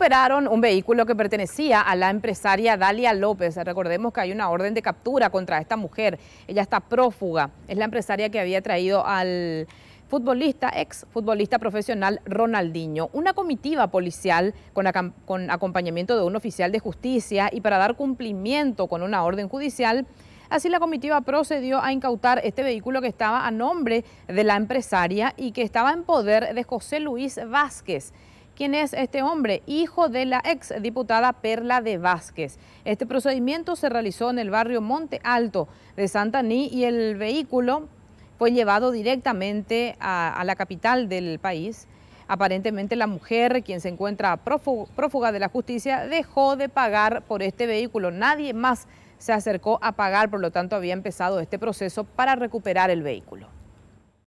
recuperaron un vehículo que pertenecía a la empresaria Dalia López. Recordemos que hay una orden de captura contra esta mujer. Ella está prófuga. Es la empresaria que había traído al futbolista, ex futbolista profesional Ronaldinho. Una comitiva policial con, con, acompañamiento de un oficial de justicia y para dar cumplimiento con una orden judicial. Así la comitiva procedió a incautar este vehículo que estaba a nombre de la empresaria y que estaba en poder de José Luis Vázquez. ¿Quién es este hombre? Hijo de la ex diputada Perla de Vázquez. Este procedimiento se realizó en el barrio Monte Alto de Santaní y el vehículo fue llevado directamente a la capital del país. Aparentemente la mujer, quien se encuentra prófuga de la justicia, dejó de pagar por este vehículo. Nadie más se acercó a pagar, por lo tanto había empezado este proceso para recuperar el vehículo.